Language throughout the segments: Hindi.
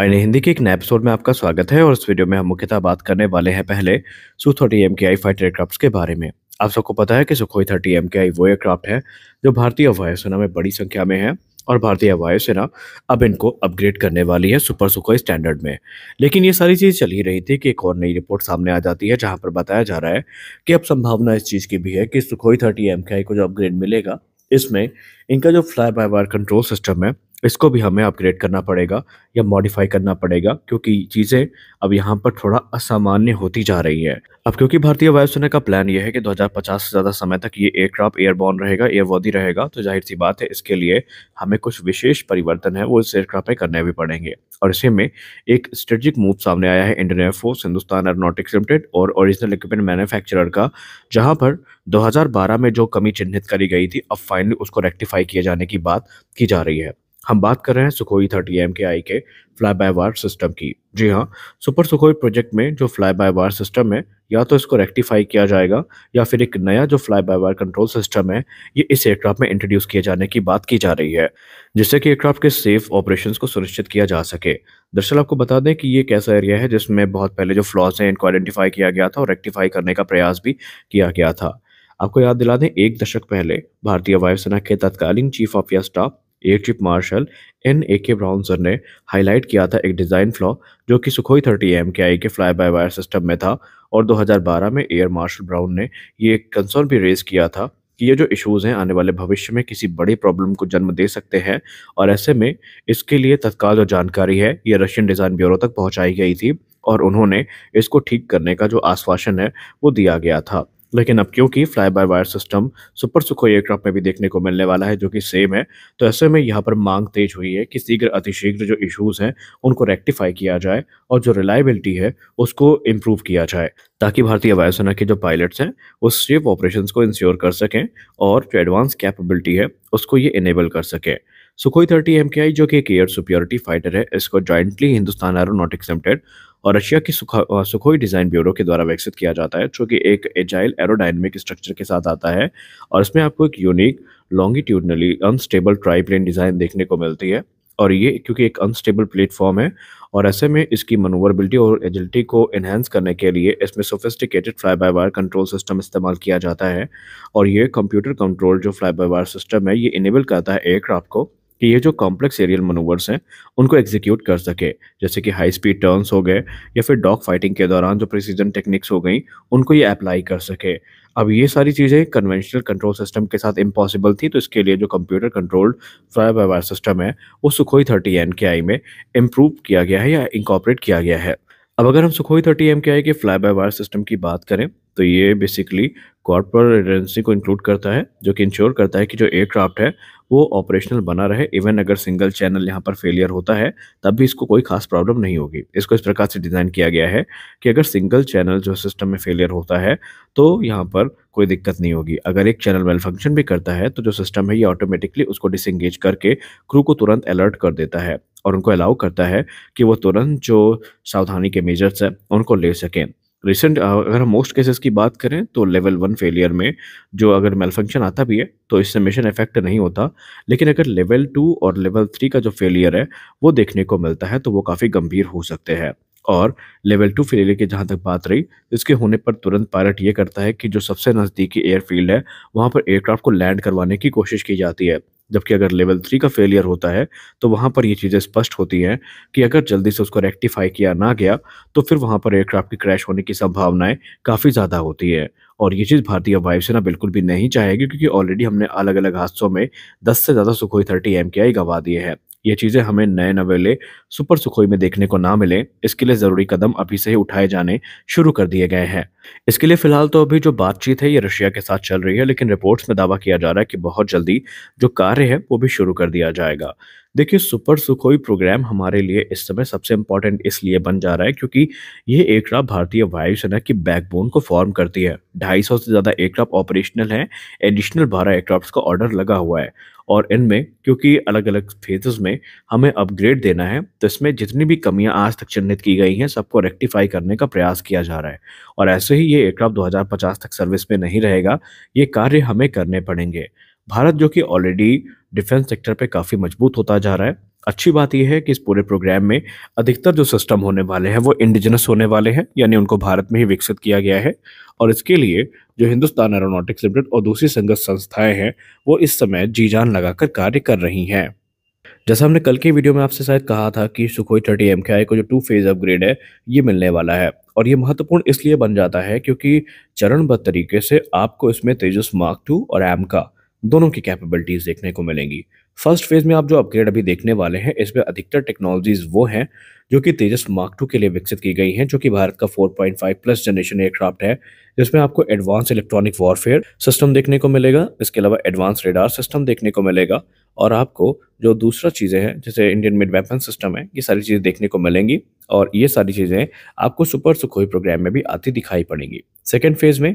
आईने हिंदी के एक नए एपिसोड में आपका स्वागत है और इस वीडियो में हम मुख्यतः बात करने वाले हैं पहले सु थर्टी एम के आई फाइटर एयरक्राफ्ट के बारे में आप सबको पता है कि सुखोई थर्टी एम के आई वो एयरक्राफ्ट है जो भारतीय वायुसेना में बड़ी संख्या में है और भारतीय वायुसेना अब इनको अपग्रेड करने वाली है सुपर सुखोई स्टैंडर्ड में लेकिन ये सारी चीज़ चल ही रही थी कि एक और नई रिपोर्ट सामने आ जाती है जहाँ पर बताया जा रहा है कि अब संभावना इस चीज़ की भी है कि सुखोई थर्टी एम के आई को जो अपग्रेड मिलेगा इसमें इनका जो fly by wire control system है इसको भी हमें अपग्रेड करना पड़ेगा या मॉडिफाई करना पड़ेगा क्योंकि चीज़ें अब यहाँ पर थोड़ा असामान्य होती जा रही हैं अब क्योंकि भारतीय वायुसेना का प्लान यह है कि 2050 से ज़्यादा समय तक ये एयरक्राफ्ट एयरबॉर्न रहेगा एयरवर्दी रहेगा तो जाहिर सी बात है इसके लिए हमें कुछ विशेष परिवर्तन है वो इस एयरक्राफ्ट में करने भी पड़ेंगे और इसी में एक स्ट्रेटेजिक मूव सामने आया है Indian air force Hindustan aeronautics limited और ओरिजिनल इक्विपमेंट मैन्युफैक्चरर का जहाँ पर 2012 में जो कमी चिन्हित करी गई थी अब फाइनली उसको रेक्टिफाई किए जाने की बात की जा रही है हम बात कर रहे हैं सुखोई थर्टी एम के आई के फ्लाई बाय वायर सिस्टम की जी हाँ सुपर सुखोई प्रोजेक्ट में जो फ्लाई बाय वायर सिस्टम है या तो इसको रेक्टिफाई किया जाएगा या फिर एक नया जो fly by wire control system है ये इस एयरक्राफ्ट में इंट्रोड्यूस किए जाने की बात की जा रही है जिससे कि एयरक्राफ्ट के सेफ ऑपरेशन को सुनिश्चित किया जा सके दरअसल आपको बता दें कि ये एक ऐसा एरिया है जिसमें बहुत पहले जो फ्लॉज हैं इनको आइडेंटिफाई किया गया था और रेक्टिफाई करने का प्रयास भी किया गया था आपको याद दिला दें एक दशक पहले भारतीय वायुसेना के तत्कालीन चीफ ऑफ या staff air chief marshal N A K Browne sir ने हाईलाइट किया था एक डिज़ाइन फ्लॉ जो कि सुखोई थर्टी एम के आई के फ्लाई बाय वायर सिस्टम में था और 2012 में एयर मार्शल ब्राउन ने ये कंसर्न भी रेज किया था कि ये जो इश्यूज़ हैं आने वाले भविष्य में किसी बड़ी प्रॉब्लम को जन्म दे सकते हैं और ऐसे में इसके लिए तत्काल जो जानकारी है ये रशियन डिज़ाइन ब्यूरो तक पहुँचाई गई थी और उन्होंने इसको ठीक करने का जो आश्वासन है वो दिया गया था लेकिन अब क्योंकि fly by wire system super Sukhoi aircraft में भी देखने को मिलने वाला है जो कि सेम है तो ऐसे में यहाँ पर मांग तेज हुई है कि शीघ्र अतिशीघ्र जो इश्यूज़ हैं उनको रेक्टिफाई किया जाए और जो रिलायबिलिटी है उसको इम्प्रूव किया जाए ताकि भारतीय वायुसेना के जो पायलट्स हैं वो सेफ ऑपरेशन को इंश्योर कर सकें और जो एडवांस कैपेबिलिटी है उसको ये इनेबल कर सकें सुखोई थर्टी एम जो कि एक एयर सुप्योरिटी फाइटर है इसको जॉइंटली हिंदुस्तान एरोनोटिक्स लिमिटेड और रशिया की सुखोई डिज़ाइन ब्यूरो के द्वारा विकसित किया जाता है जो कि एक एजाइल एरोडाइनमिक स्ट्रक्चर के साथ आता है और इसमें आपको एक unique longitudinally unstable triplane design देखने को मिलती है और ये क्योंकि एक अनस्टेबल प्लेटफॉर्म है और ऐसे में इसकी मनोवरबिलिटी और एजिलिटी को एनहेंस करने के लिए इसमें sophisticated fly by wire control system इस्तेमाल किया जाता है और ये कंप्यूटर कंट्रोल जो फ्लाई बाय वायर सिस्टम है ये इनेबल करता है एयरक्राफ्ट को कि ये जो कॉम्प्लेक्स एरियल मनूवर्स हैं उनको एग्जीक्यूट कर सके जैसे कि हाई स्पीड टर्न्स हो गए या फिर डॉग फाइटिंग के दौरान जो प्रिसीजन टेक्निक्स हो गई उनको ये अप्लाई कर सके अब ये सारी चीज़ें कन्वेंशनल कंट्रोल सिस्टम के साथ इम्पॉसिबल थी तो इसके लिए जो computer controlled fly by system है वो सुखोई थर्टी एम के आई में इम्प्रूव किया गया है या इंकॉपरेट किया गया है अब अगर हम सुखोई थर्टी एम के आई के फ्लाई बाय वायर सिस्टम की बात करें तो ये बेसिकली कॉर्पोरेट एजेंसी को इंक्लूड करता है जो कि इंश्योर करता है कि जो एयरक्राफ्ट है वो ऑपरेशनल बना रहे इवन अगर सिंगल चैनल यहाँ पर फेलियर होता है तब भी इसको कोई खास प्रॉब्लम नहीं होगी इसको इस प्रकार से डिज़ाइन किया गया है कि अगर सिंगल चैनल जो सिस्टम में फेलियर होता है तो यहाँ पर कोई दिक्कत नहीं होगी अगर एक चैनल वेल फंक्शन भी करता है तो जो सिस्टम है ये ऑटोमेटिकली उसको डिसंगेज करके क्रू को तुरंत अलर्ट कर देता है और उनको अलाउ करता है कि वो तुरंत जो सावधानी के मेजर्स हैं उनको ले सकें रिसेंट अगर हम मोस्ट केसेस की बात करें तो लेवल वन फेलियर में जो अगर फंक्शन आता भी है तो इससे मिशन इफेक्ट नहीं होता लेकिन अगर लेवल टू और लेवल थ्री का जो फेलियर है वो देखने को मिलता है तो वो काफ़ी गंभीर हो सकते हैं और लेवल टू फेलियर की जहाँ तक बात रही इसके होने पर तुरंत पायलट ये करता है कि जो सबसे नज़दीकी एयरफील्ड है वहाँ पर एयरक्राफ्ट को लैंड करवाने की कोशिश की जाती है जबकि अगर लेवल थ्री का फेलियर होता है तो वहाँ पर ये चीज़ें स्पष्ट होती हैं कि अगर जल्दी से उसको रेक्टिफाई किया ना गया तो फिर वहाँ पर एयरक्राफ्ट की क्रैश होने की संभावनाएं काफ़ी ज़्यादा होती है और ये चीज़ भारतीय वायुसेना बिल्कुल भी नहीं चाहेगी क्योंकि ऑलरेडी हमने अलग अलग हादसों में दस से ज़्यादा सुखोई थर्टी एम के आई गंवा दिए हैं ये चीज़ें हमें नए नवेले सुपर सुखोई में देखने को ना मिले इसके लिए ज़रूरी कदम अभी से ही उठाए जाने शुरू कर दिए गए हैं इसके लिए फिलहाल तो अभी जो बातचीत है ये रशिया के साथ चल रही है लेकिन रिपोर्ट्स में दावा किया जा रहा है कि बहुत जल्दी जो कार्य है वो भी शुरू कर दिया जाएगा देखिए सुपर सुखोई प्रोग्राम हमारे लिए इस समय सबसे इम्पोर्टेंट इसलिए बन जा रहा है क्योंकि ये एयरक्राफ्ट भारतीय वायुसेना की बैकबोन को फॉर्म करती है ढाई सौ से ज़्यादा एयरक्राफ्ट ऑपरेशनल है एडिशनल बारह एयरक्राफ्ट का ऑर्डर लगा हुआ है और इनमें क्योंकि अलग अलग फेजेस में हमें अपग्रेड देना है तो इसमें जितनी भी कमियां आज तक चिन्हित की गई हैं सबको रेक्टिफाई करने का प्रयास किया जा रहा है और ऐसे ही ये एयरक्राफ्ट 2050 तक सर्विस में नहीं रहेगा ये कार्य हमें करने पड़ेंगे भारत जो कि ऑलरेडी डिफेंस सेक्टर पे काफ़ी मजबूत होता जा रहा है अच्छी बात यह है कि इस पूरे प्रोग्राम में अधिकतर जो सिस्टम होने वाले हैं वो इंडिजिनस होने वाले हैं यानी उनको भारत में ही विकसित किया गया है और इसके लिए जो हिंदुस्तान एरोनॉटिक्स लिमिटेड और दूसरी संगत संस्थाएं हैं वो इस समय जी जान लगाकर कार्य कर रही हैं जैसा हमने कल के वीडियो में आपसे शायद कहा था कि सुखोई थर्टी एम के आई को जो टू फेज अपग्रेड है ये मिलने वाला है और ये महत्वपूर्ण इसलिए बन जाता है क्योंकि चरणबद्ध तरीके से आपको इसमें तेजस मार्क टू और एम का दोनों की कैपेबिलिटीज़ देखने को मिलेंगी फर्स्ट फेज़ में आप जो अपग्रेड अभी देखने वाले हैं इसमें अधिकतर टेक्नोलॉजीज़ वो हैं जो कि तेजस मार्क टू के लिए विकसित की गई हैं जो कि भारत का 4.5 प्लस जनरेशन एयरक्राफ्ट है जिसमें आपको एडवांस इलेक्ट्रॉनिक वॉरफेयर सिस्टम देखने को मिलेगा इसके अलावा एडवांस रेडार सिस्टम देखने को मिलेगा और आपको जो दूसरा चीज़ें हैं जैसे इंडियन मिड वेपन सिस्टम है ये सारी चीज़ें देखने को मिलेंगी और ये सारी चीज़ें आपको सुपर सुखोई प्रोग्राम में भी आती दिखाई पड़ेंगी सेकेंड फेज में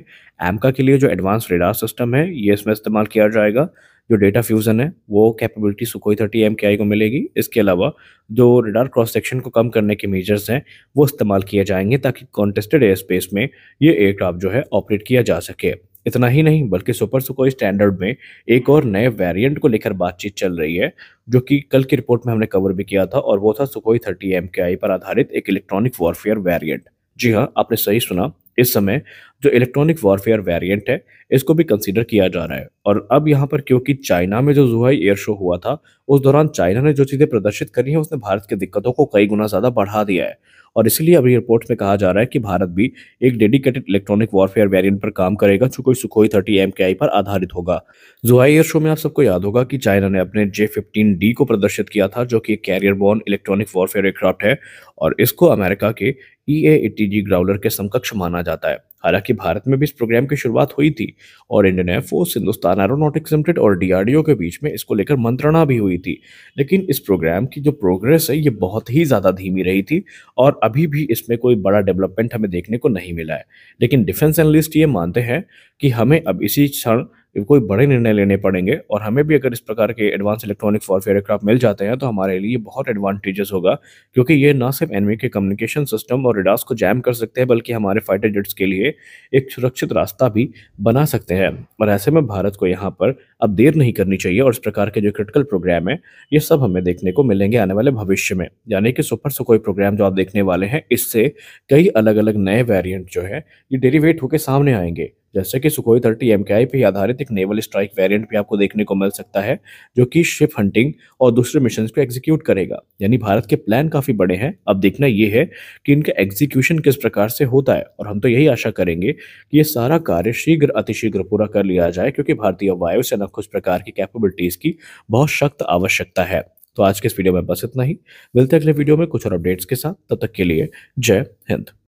एमका के लिए जो एडवांस रेडार सिस्टम है ये इसमें इस्तेमाल किया जाएगा जो डेटा फ्यूज़न है वो कैपेबिलिटी सुखोई थर्टी एम के आई को मिलेगी इसके अलावा जो रेडार क्रॉस सेक्शन को कम करने के मेजर्स हैं वो इस्तेमाल किए जाएंगे ताकि कॉन्टेस्टेड एयर स्पेस में ये एयरक्राफ्ट जो है ऑपरेट किया जा सके इतना ही नहीं बल्कि सुपर सुकोई स्टैंडर्ड में एक और नए वेरिएंट को लेकर बातचीत चल रही है जो कि कल की रिपोर्ट में हमने कवर भी किया था और वो था सुकोई थर्टी एम के आई पर आधारित एक इलेक्ट्रॉनिक वॉरफेयर वेरिएंट जी हाँ आपने सही सुना इस समय जो इलेक्ट्रॉनिक वॉरफेयर वेरिएंट है इसको भी कंसीडर किया जा रहा है और अब यहाँ पर क्योंकि चाइना में जो जुहाई एयर शो हुआ था उस दौरान चाइना ने जो चीज़ें प्रदर्शित करी हैं उसने भारत की दिक्कतों को कई गुना ज़्यादा बढ़ा दिया है और इसलिए अभी रिपोर्ट में कहा जा रहा है कि भारत भी एक डेडिकेटेड इलेक्ट्रॉनिक वॉरफेयर वेरियंट पर काम करेगा जो कोई सुखोई थर्टी एम पर आधारित होगा जुहाई एयर शो में आप सबको याद होगा कि चाइना ने अपने जे फिफ्टीन डी को प्रदर्शित किया था जो कि एक carrier borne electronic warfare aircraft है और इसको अमेरिका के ई ए ग्राउलर के समकक्ष माना जाता है हालांकि भारत में भी इस प्रोग्राम की शुरुआत हुई थी और Indian air force Hindustan aeronautics limited और डीआरडीओ के बीच में इसको लेकर मंत्रणा भी हुई थी लेकिन इस प्रोग्राम की जो प्रोग्रेस है ये बहुत ही ज़्यादा धीमी रही थी और अभी भी इसमें कोई बड़ा डेवलपमेंट हमें देखने को नहीं मिला है लेकिन डिफेंस एनालिस्ट ये मानते हैं कि हमें अब इसी क्षण कोई बड़े निर्णय लेने पड़ेंगे और हमें भी अगर इस प्रकार के एडवांस इलेक्ट्रॉनिक वॉरफेयर एयरक्राफ्ट मिल जाते हैं तो हमारे लिए बहुत एडवांटेजेस होगा क्योंकि ये ना सिर्फ एनमी के कम्युनिकेशन सिस्टम और रिडास को जैम कर सकते हैं बल्कि हमारे फाइटर जेट्स के लिए एक सुरक्षित रास्ता भी बना सकते हैं और ऐसे में भारत को यहाँ पर अब देर नहीं करनी चाहिए और इस प्रकार के जो क्रिटिकल प्रोग्राम है ये सब हमें देखने को मिलेंगे आने वाले भविष्य में यानी कि सुपर सुकोई प्रोग्राम जो आप देखने वाले हैं इससे कई अलग अलग नए वेरियंट जो है ये डेरीवेट होकर सामने आएंगे जैसे कि सुखोई थर्टी एम पे आधारित एक नेवल स्ट्राइक वेरिएंट भी आपको देखने को मिल सकता है जो कि शिप हंटिंग और दूसरे मिशन को एग्जीक्यूट करेगा यानी भारत के प्लान काफ़ी बड़े हैं अब देखना यह है कि इनका एग्जीक्यूशन किस प्रकार से होता है और हम तो यही आशा करेंगे कि ये सारा कार्य शीघ्र अतिशीघ्र पूरा कर लिया जाए क्योंकि भारतीय वायुसेना को इस प्रकार की कैपेबिलिटीज़ की बहुत सख्त आवश्यकता है तो आज के इस वीडियो में बस इतना ही मिलते अगले वीडियो में कुछ और अपडेट्स के साथ तब तक के लिए जय हिंद